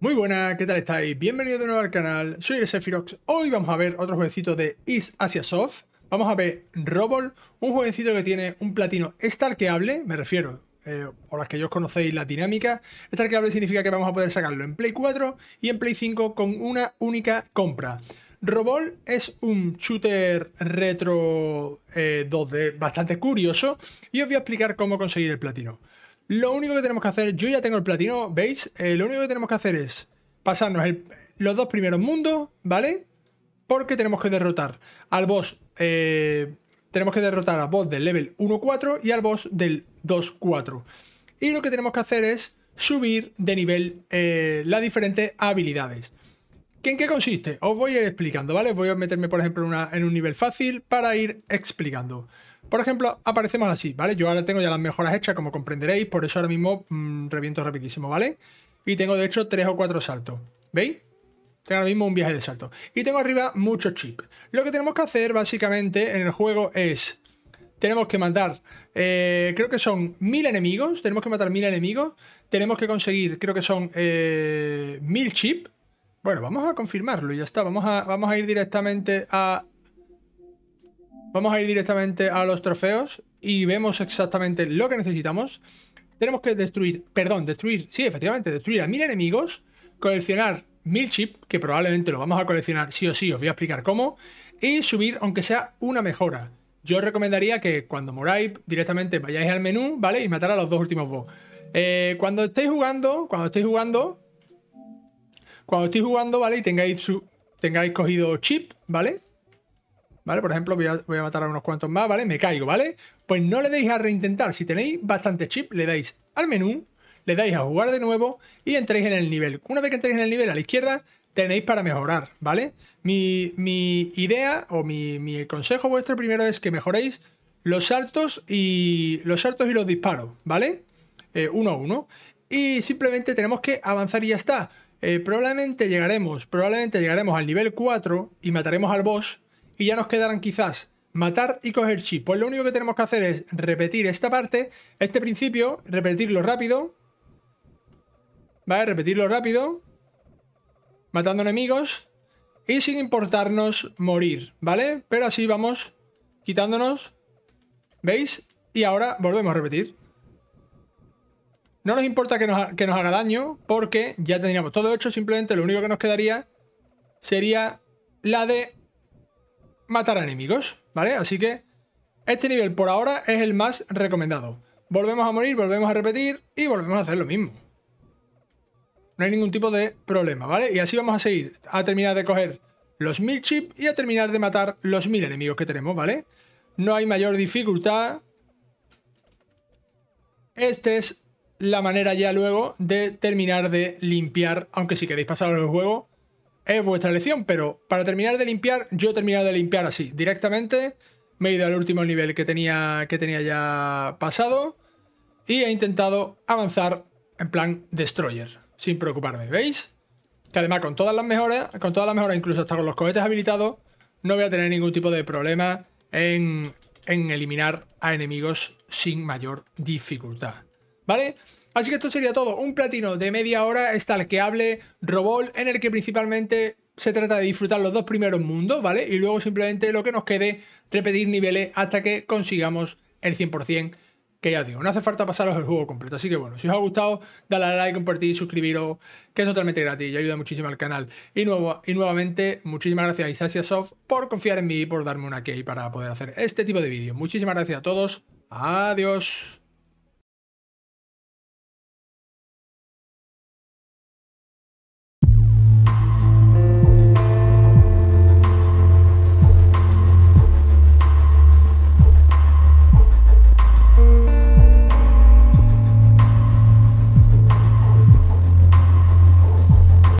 Muy buenas, ¿qué tal estáis? Bienvenidos de nuevo al canal, soy el Hoy vamos a ver otro jueguecito de East Asia Soft. Vamos a ver Robol, un jueguecito que tiene un platino starkeable, me refiero, eh, o las que yo conocéis la dinámica. Starkeable significa que vamos a poder sacarlo en Play 4 y en Play 5 con una única compra. Robol es un shooter retro 2D eh, bastante curioso y os voy a explicar cómo conseguir el platino. Lo único que tenemos que hacer, yo ya tengo el platino, ¿veis? Eh, lo único que tenemos que hacer es pasarnos los dos primeros mundos, ¿vale? Porque tenemos que derrotar al boss, eh, tenemos que derrotar al boss del level 1-4 y al boss del 2-4. Y lo que tenemos que hacer es subir de nivel eh, las diferentes habilidades. ¿En qué consiste? Os voy a ir explicando, ¿vale? Voy a meterme, por ejemplo, en, un nivel fácil para ir explicando. Por ejemplo, aparecemos así, ¿vale? Yo ahora tengo ya las mejoras hechas, como comprenderéis, por eso ahora mismo mm, reviento rapidísimo, ¿vale? Y tengo, de hecho, tres o cuatro saltos, ¿veis? Tengo ahora mismo un viaje de salto. Y tengo arriba muchos chips. Lo que tenemos que hacer, básicamente, en el juego es... Tenemos que matar, eh, creo que son mil enemigos, tenemos que matar mil enemigos, tenemos que conseguir, creo que son eh, mil chips, bueno, vamos a confirmarlo y ya está. Vamos a, vamos a ir directamente a... Vamos a ir directamente a los trofeos y vemos exactamente lo que necesitamos. Tenemos que destruir, perdón, destruir, sí, efectivamente, destruir a mil enemigos, coleccionar mil chips, que probablemente lo vamos a coleccionar sí o sí, os voy a explicar cómo, y subir, aunque sea una mejora. Yo recomendaría que cuando moráis directamente vayáis al menú, ¿vale? Y matar a los dos últimos boss. Eh, cuando estéis jugando, cuando estéis jugando, cuando estéis jugando, ¿vale? Y tengáis, tengáis cogido chip, ¿vale? ¿Vale? Por ejemplo, voy a, matar a unos cuantos más, ¿vale? Me caigo, ¿vale? Pues no le deis a reintentar. Si tenéis bastante chip, le dais al menú, le dais a jugar de nuevo y entréis en el nivel. Una vez que entréis en el nivel a la izquierda, tenéis para mejorar, ¿vale? Mi, idea o mi, consejo vuestro primero es que mejoréis los saltos y los saltos y los disparos, ¿vale? Eh, uno a uno. Y simplemente tenemos que avanzar y ya está. Eh, probablemente llegaremos, probablemente llegaremos al nivel 4 y mataremos al boss y ya nos quedarán quizás matar y coger chip. Pues lo único que tenemos que hacer es repetir esta parte, este principio, repetirlo rápido. ¿Vale? Repetirlo rápido. Matando enemigos. Y sin importarnos morir, ¿vale? Pero así vamos quitándonos. ¿Veis? Y ahora volvemos a repetir. No nos importa que nos, haga daño porque ya tendríamos todo hecho. Simplemente lo único que nos quedaría sería la de matar a enemigos, ¿vale? Así que este nivel por ahora es el más recomendado. Volvemos a morir, volvemos a repetir y volvemos a hacer lo mismo. No hay ningún tipo de problema, ¿vale? Y así vamos a seguir a terminar de coger los mil chips y a terminar de matar los mil enemigos que tenemos, ¿vale? No hay mayor dificultad. Este es la manera ya luego de terminar de limpiar, aunque si queréis pasar el juego, es vuestra elección, pero para terminar de limpiar, yo he terminado de limpiar así, directamente, me he ido al último nivel que tenía, que tenía ya pasado y he intentado avanzar en plan Destroyer, sin preocuparme, ¿veis? Que además con todas las mejoras, con todas las mejoras, incluso hasta con los cohetes habilitados, no voy a tener ningún tipo de problema en, en eliminar a enemigos sin mayor dificultad. ¿vale? Así que esto sería todo, un platino de media hora está el que hable Robol en el que principalmente se trata de disfrutar los dos primeros mundos, ¿vale? Y luego simplemente lo que nos quede, repetir niveles hasta que consigamos el 100%, que ya digo, no hace falta pasaros el juego completo. Así que bueno, si os ha gustado, dale a like, compartir, suscribiros, que es totalmente gratis y ayuda muchísimo al canal. Y, nuevo, y nuevamente, muchísimas gracias a Isasia Soft por confiar en mí y por darme una key para poder hacer este tipo de vídeos. Muchísimas gracias a todos. Adiós.